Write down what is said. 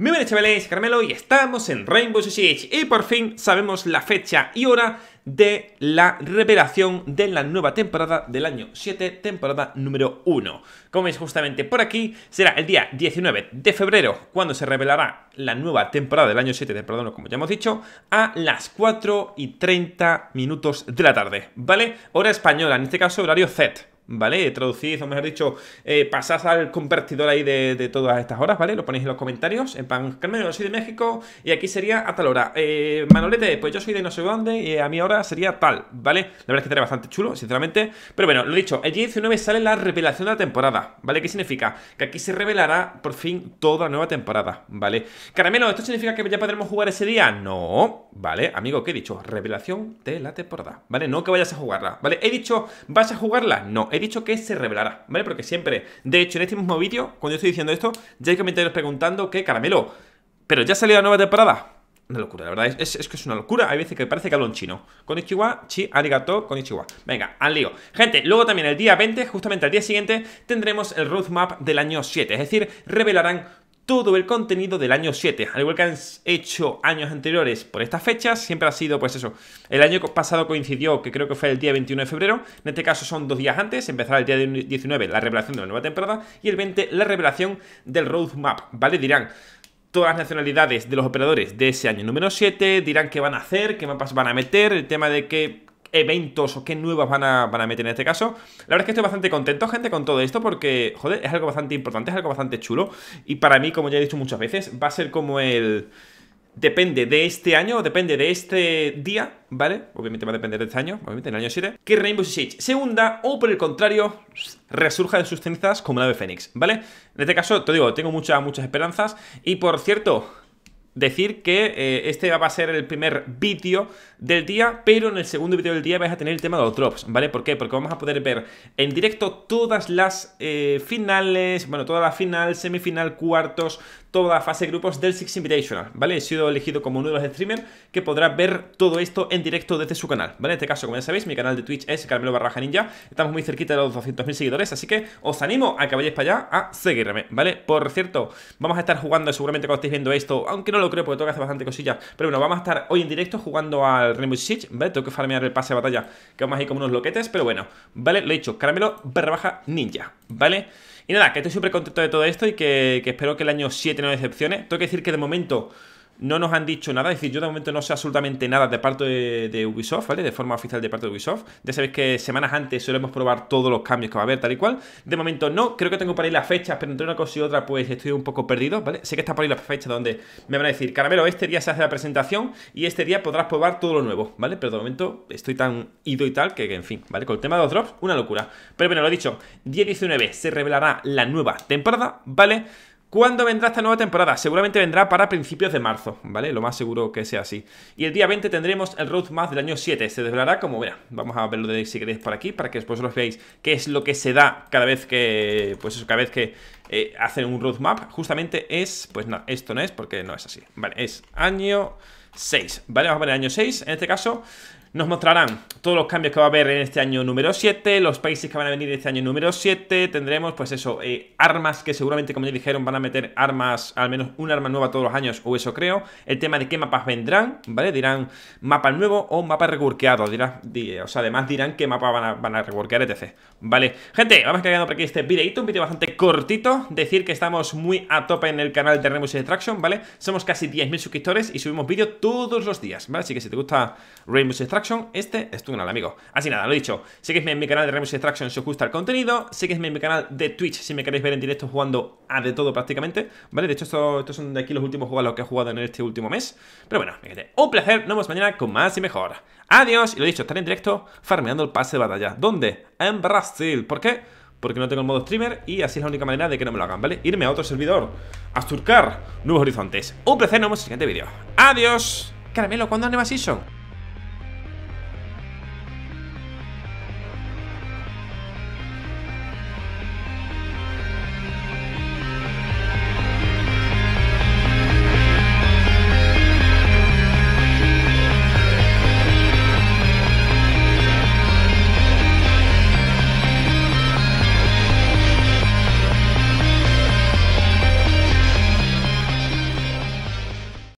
Muy chavales, Carmelo y estamos en Rainbow Six y por fin sabemos la fecha y hora de la revelación de la nueva temporada del año 7, temporada número 1. Como veis justamente por aquí, será el día 19 de febrero cuando se revelará la nueva temporada del año 7, temporada 1, como ya hemos dicho, a las 4 y 30 minutos de la tarde, ¿vale? Hora española, en este caso horario Z, ¿vale? Traducid, o mejor dicho, eh, pasad al convertidor ahí de, todas estas horas, ¿vale? Lo ponéis en los comentarios, en pan, Carmen, yo soy de México y aquí sería a tal hora. Eh, Manolete, pues yo soy de no sé dónde y a mi hora sería tal, ¿vale? La verdad es que estaría bastante chulo, sinceramente. Pero bueno, lo dicho, el día 19 sale la revelación de la temporada, ¿vale? ¿Qué significa? Que aquí se revelará por fin toda nueva temporada, ¿vale? Caramelo, ¿esto significa que ya podremos jugar ese día? No, ¿vale? Amigo, ¿qué he dicho? Revelación de la temporada, ¿vale? No que vayas a jugarla, ¿vale? He dicho, ¿vas a jugarla? No, he dicho que se revelará, ¿vale? Porque siempre, de hecho, en este mismo vídeo, cuando yo estoy diciendo esto, ya hay comentarios preguntando ¿Qué, caramelo, ¿pero ya salió la nueva temporada? Una locura, la verdad, es, que es una locura. Hay veces que parece que hablo en chino. Konnichiwa, chi, arigato, konnichiwa. Venga, al lío. Gente, luego también el día 20, justamente al día siguiente, tendremos el roadmap del año 7. Es decir, revelarán todo el contenido del año 7. Al igual que han hecho años anteriores por estas fechas, siempre ha sido pues eso. El año pasado coincidió, que creo que fue el día 21 de febrero, en este caso son dos días antes, empezará el día 19 la revelación de la nueva temporada y el 20 la revelación del roadmap, ¿vale? Dirán, todas las nacionalidades de los operadores de ese año número 7, dirán qué van a hacer, qué mapas van a meter, el tema de qué eventos o qué nuevas van a, van a meter en este caso. La verdad es que estoy bastante contento, gente, con todo esto porque, joder, es algo bastante importante, es algo bastante chulo. Y para mí, como ya he dicho muchas veces, va a ser como el... Depende de este año, depende de este día, ¿vale? Obviamente va a depender de este año, obviamente en el año 7, que Rainbow Six segunda, o por el contrario resurja de sus cenizas como la de fénix, ¿vale? En este caso, te digo, tengo muchas, muchas esperanzas. Y por cierto, decir que eh, este va a ser el primer vídeo del día, pero en el segundo vídeo del día vais a tener el tema de los drops, ¿vale? ¿Por qué? Porque vamos a poder ver en directo todas las eh, finales, bueno, toda la final, semifinal, cuartos, toda la fase de grupos del Six Invitational, ¿vale? He sido elegido como uno de los streamers que podrá ver todo esto en directo desde su canal, ¿vale? En este caso, como ya sabéis, mi canal de Twitch es Carmelo Barraja Ninja, estamos muy cerquita de los 200.000 seguidores, así que os animo a que vayáis para allá a seguirme, ¿vale? Por cierto, vamos a estar jugando seguramente cuando estéis viendo esto, aunque no lo creo que tengo que hacer bastante cosillas. Pero bueno, vamos a estar hoy en directo jugando al Rainbow Six, ¿vale? Tengo que farmear el pase de batalla, que vamos a ir como unos loquetes, pero bueno, ¿vale? Lo he dicho, caramelo barra baja ninja, ¿vale? Y nada, que estoy súper contento de todo esto y que, que espero que el año 7 no decepcione. Tengo que decir que de momento no nos han dicho nada, es decir, yo de momento no sé absolutamente nada de parte de, Ubisoft, ¿vale? De forma oficial de parte de Ubisoft. Ya sabéis que semanas antes solemos probar todos los cambios que va a haber, tal y cual. De momento no, creo que tengo para ir las fechas, pero entre una cosa y otra pues estoy un poco perdido, ¿vale? Sé que está por ahí la fecha donde me van a decir, caramelo, este día se hace la presentación y este día podrás probar todo lo nuevo, ¿vale? Pero de momento estoy tan ido y tal que, en fin, ¿vale? Con el tema de los drops, una locura. Pero bueno, lo he dicho, día 19 se revelará la nueva temporada, ¿vale? ¿Cuándo vendrá esta nueva temporada? Seguramente vendrá para principios de marzo, ¿vale? Lo más seguro que sea así. Y el día 20 tendremos el roadmap del año 7. Se desvelará como, mira, vamos a verlo de si queréis por aquí, para que después os veáis qué es lo que se da cada vez que, pues eso, cada vez que eh, hacen un roadmap. Justamente es, pues no, esto no es porque no es así. Vale, es año 6, ¿vale? Vamos a el año 6. En este caso, nos mostrarán todos los cambios que va a haber en este año número 7, los países que van a venir este año número 7. Tendremos, pues eso, eh, armas que seguramente, como ya dijeron, van a meter armas, al menos un arma nueva todos los años, o eso creo. El tema de qué mapas vendrán, ¿vale? Dirán mapa nuevo o mapa reworkeado. Dirán, o sea, además dirán qué mapa van a, van a reworkear, etc. ¿Vale? Gente, vamos cayendo por aquí este videito, un vídeo bastante cortito. Decir que estamos muy a tope en el canal de Six Extraction, ¿vale? Somos casi 10.000 suscriptores y subimos vídeos todos los días, ¿vale? Así que si te gusta Remus Extraction, este es tu canal, amigo. Así nada, lo he dicho. Sígueme en mi canal de Remus Extraction si os gusta el contenido. Sígueme en mi canal de Twitch si me queréis ver en directo jugando a de todo prácticamente. ¿Vale? De hecho, estos, son de aquí los últimos juegos a los que he jugado en este último mes. Pero bueno, fíjate, un placer. Nos vemos mañana con más y mejor. Adiós. Y lo he dicho, estaré en directo farmeando el pase de batalla. ¿Dónde? En Brasil. ¿Por qué? porque no tengo el modo streamer y así es la única manera de que no me lo hagan, ¿vale? Irme a otro servidor, a surcar nuevos horizontes. Un placer, nos vemos en el siguiente vídeo. ¡Adiós! Caramelo, ¿cuándo es Neva